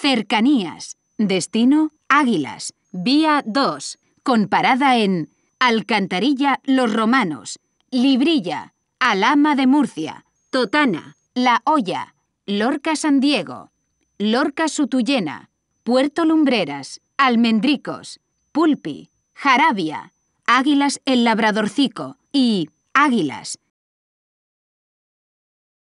Cercanías. Destino, Águilas. Vía 2. Con parada en Alcantarilla, Los Romanos. Librilla. Alama de Murcia. Totana. La Hoya. Lorca San Diego. Lorca Sutuyena. Puerto Lumbreras. Almendricos. Pulpi. Jarabia. Águilas el Labradorcico. Y Águilas.